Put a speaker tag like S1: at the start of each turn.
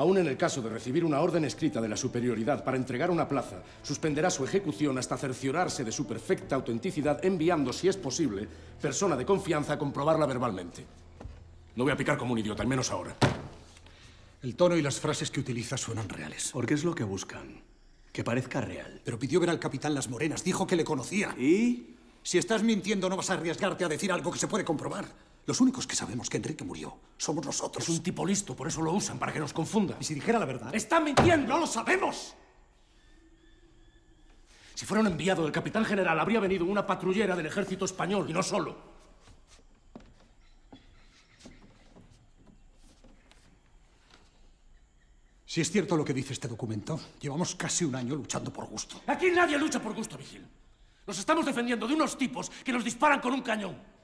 S1: Aún en el caso de recibir una orden escrita de la superioridad para entregar una plaza, suspenderá su ejecución hasta cerciorarse de su perfecta autenticidad enviando, si es posible, persona de confianza a comprobarla verbalmente. No voy a picar como un idiota, al menos ahora.
S2: El tono y las frases que utiliza suenan reales. Porque es lo que buscan. Que parezca real. Pero pidió ver al capitán Las Morenas. Dijo que le conocía. ¿Y? Si estás mintiendo, no vas a arriesgarte a decir algo que se puede comprobar. Los únicos que sabemos que Enrique murió somos nosotros. Es un tipo listo, por eso lo usan, para que nos confunda. Y si dijera la verdad. ¡Está mintiendo! ¡No lo sabemos!
S3: Si fuera un enviado del capitán general, habría venido una patrullera del ejército español, y no solo.
S2: Si es cierto lo que dice este documento, llevamos casi un año luchando por gusto.
S3: Aquí nadie lucha por gusto, Vigil. Nos estamos defendiendo de unos tipos que nos disparan con un cañón.